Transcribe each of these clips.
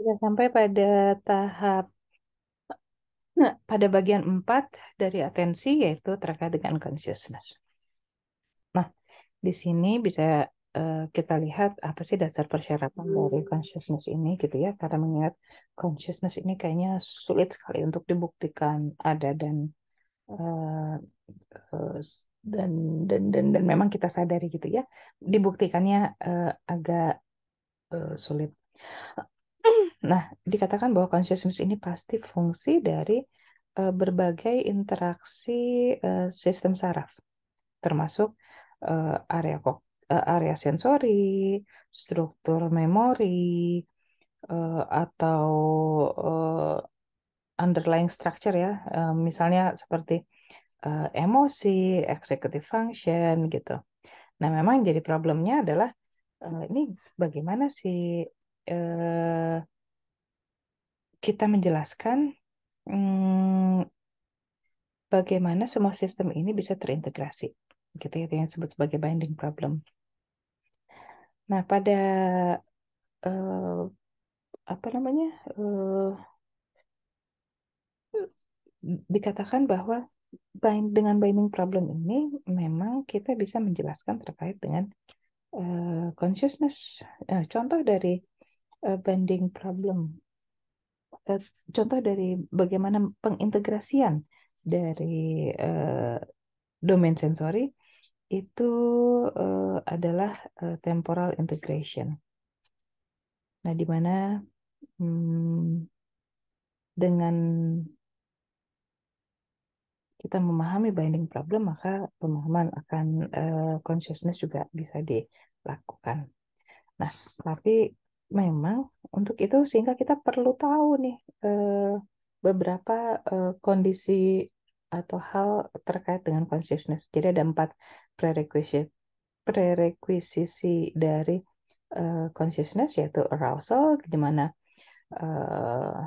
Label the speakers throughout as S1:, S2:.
S1: Kita sampai pada tahap Nah, pada bagian 4 dari atensi yaitu terkait dengan consciousness. Nah, di sini bisa uh, kita lihat apa sih dasar persyaratan dari consciousness ini gitu ya. Karena mengingat consciousness ini kayaknya sulit sekali untuk dibuktikan ada dan uh, uh, dan, dan dan dan memang kita sadari gitu ya. Dibuktikannya uh, agak uh, sulit. Nah, dikatakan bahwa consciousness ini pasti fungsi dari uh, berbagai interaksi uh, sistem saraf, termasuk uh, area kok, uh, area sensori, struktur memori, uh, atau uh, underlying structure ya, uh, misalnya seperti uh, emosi, executive function gitu. Nah, memang jadi problemnya adalah uh, ini bagaimana sih uh, kita menjelaskan hmm, bagaimana semua sistem ini bisa terintegrasi. Gitu ya, yang disebut sebagai binding problem. Nah, pada uh, apa namanya? Uh, dikatakan bahwa bind, dengan binding problem ini memang kita bisa menjelaskan terkait dengan uh, consciousness. Nah, contoh dari uh, binding problem Eh, contoh dari bagaimana pengintegrasian dari uh, domain sensori itu uh, adalah uh, temporal integration. Nah, di mana hmm, dengan kita memahami binding problem, maka pemahaman akan uh, consciousness juga bisa dilakukan. Nah, tapi memang untuk itu sehingga kita perlu tahu nih eh, beberapa eh, kondisi atau hal terkait dengan consciousness. Jadi ada empat prerequisite prerequisisi dari uh, consciousness yaitu arousal di mana uh,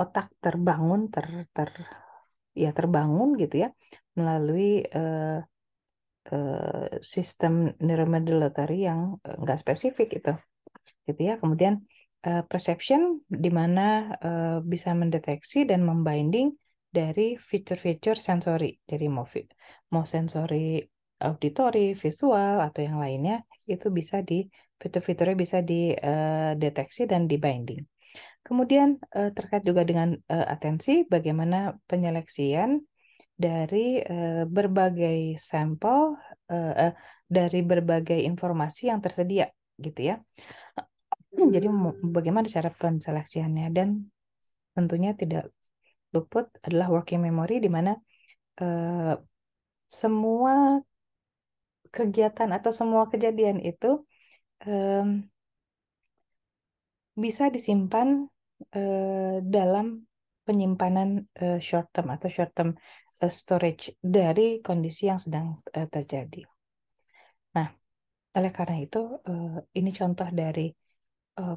S1: otak terbangun ter ter ya terbangun gitu ya melalui uh, uh, sistem neuromodulatory yang nggak spesifik itu gitu ya. Kemudian uh, perception di mana uh, bisa mendeteksi dan membinding dari fitur-fitur sensori. Jadi mau mau sensori auditory, visual atau yang lainnya itu bisa di fitur-fiturnya bisa dideteksi eh, uh, dan dibinding. Kemudian uh, terkait juga dengan uh, atensi, bagaimana penyeleksian dari uh, berbagai sampel uh, uh, dari berbagai informasi yang tersedia, gitu ya. Hmm, jadi bagaimana cara penseleksiannya dan tentunya tidak luput adalah working memory di mana uh, semua kegiatan atau semua kejadian itu um, bisa disimpan uh, dalam penyimpanan uh, short term atau short term uh, storage dari kondisi yang sedang uh, terjadi. Nah, oleh karena itu uh, ini contoh dari uh,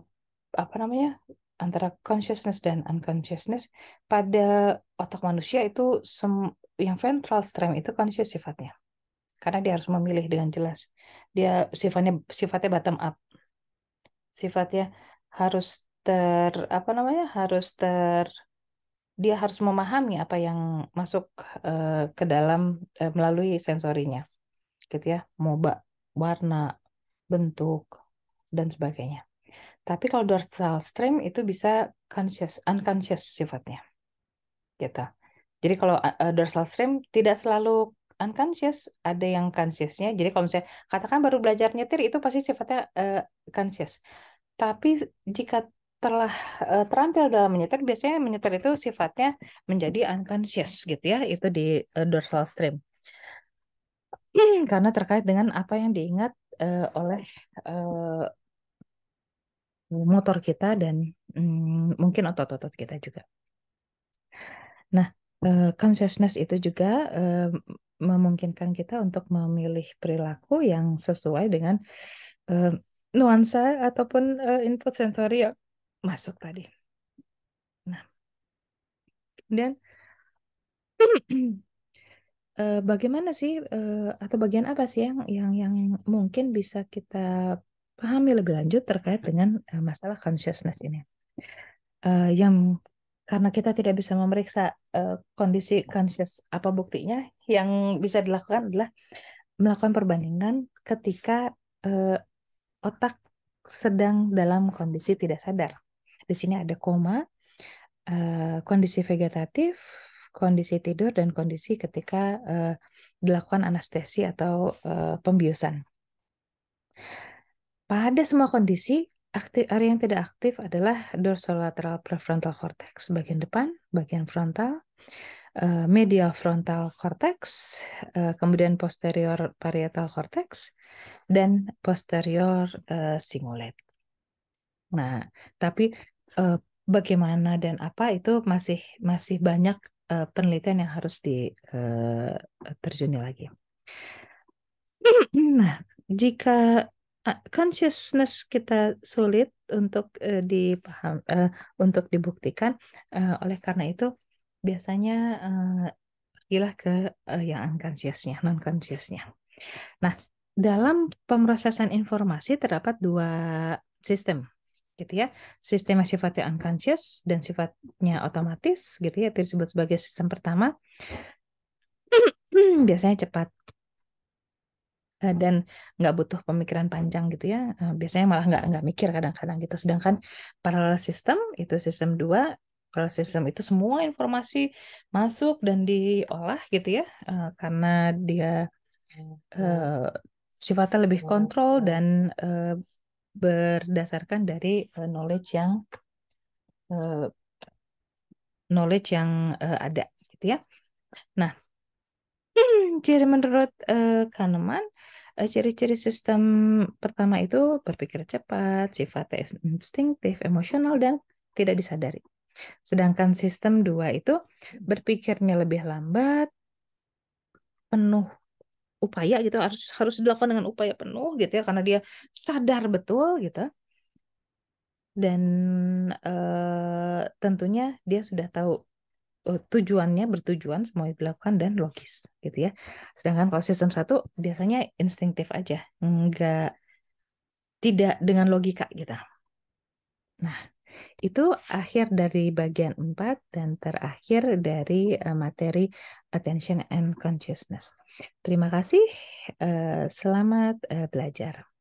S1: apa namanya antara consciousness dan unconsciousness pada otak manusia itu sem yang ventral stream itu conscious sifatnya karena dia harus memilih dengan jelas dia sifatnya sifatnya bottom up sifatnya harus ter apa namanya harus ter dia harus memahami apa yang masuk uh, ke dalam uh, melalui sensorinya gitu ya moba warna bentuk dan sebagainya tapi kalau dorsal stream itu bisa conscious, unconscious sifatnya. Gitu. Jadi kalau eh, eh, dorsal stream tidak selalu unconscious, ada yang consciousnya. Jadi kalau misalnya katakan baru belajar nyetir itu pasti sifatnya uh, conscious. Tapi jika telah uh, terampil dalam menyetir, biasanya menyetir itu sifatnya menjadi unconscious gitu ya, itu di uh, dorsal stream. karena terkait dengan apa yang diingat uh, oleh uh, motor kita dan mm, mungkin otot-otot kita juga. Nah, uh, consciousness itu juga uh, memungkinkan kita untuk memilih perilaku yang sesuai dengan uh, nuansa ataupun uh, input sensori yang masuk tadi. Nah, kemudian bagaimana sih atau bagian apa sih yang yang yang mungkin bisa kita pahami lebih lanjut terkait dengan uh, masalah consciousness ini. Uh, yang karena kita tidak bisa memeriksa uh, kondisi conscious apa buktinya, yang bisa dilakukan adalah melakukan perbandingan ketika uh, otak sedang dalam kondisi tidak sadar. Di sini ada koma, uh, kondisi vegetatif, kondisi tidur dan kondisi ketika uh, dilakukan anestesi atau uh, pembiusan. Pada semua kondisi, aktif, area yang tidak aktif adalah dorsolateral prefrontal cortex, bagian depan, bagian frontal, eh, medial frontal cortex, eh, kemudian posterior parietal cortex, dan posterior eh, cingulate. Nah, tapi bagaimana dan apa itu masih masih banyak penelitian yang harus diterjuni lagi. Nah, jika consciousness kita sulit untuk uh, dipaham uh, untuk dibuktikan uh, oleh karena itu biasanya uh, ke uh, yang unconsciousnya non consciousnya nah dalam pemrosesan informasi terdapat dua sistem gitu ya sistem yang sifatnya unconscious dan sifatnya otomatis gitu ya itu disebut sebagai sistem pertama biasanya cepat Eh, dan nggak butuh pemikiran panjang gitu ya eh, biasanya malah nggak nggak mikir kadang-kadang gitu sedangkan paralel sistem itu sistem dua paralel sistem itu semua informasi masuk dan diolah gitu ya eh, karena dia sifatnya lebih iya. kontrol dan berdasarkan dari knowledge yang knowledge yang ada gitu ya nah ciri menurut uh, Kahneman, eh, ciri-ciri sistem pertama itu berpikir cepat, sifat instinktif, emosional, dan tidak disadari. Sedangkan sistem dua itu berpikirnya lebih lambat, penuh upaya gitu harus harus dilakukan dengan upaya penuh gitu ya karena dia sadar betul gitu dan uh, tentunya dia sudah tahu Eh, tujuannya bertujuan semua dilakukan dan logis gitu ya. Sedangkan kalau sistem satu biasanya instingtif aja, enggak tidak dengan logika gitu. Nah, itu akhir dari bagian 4 dan terakhir dari eh, materi attention and consciousness. Terima kasih, eh, selamat belajar.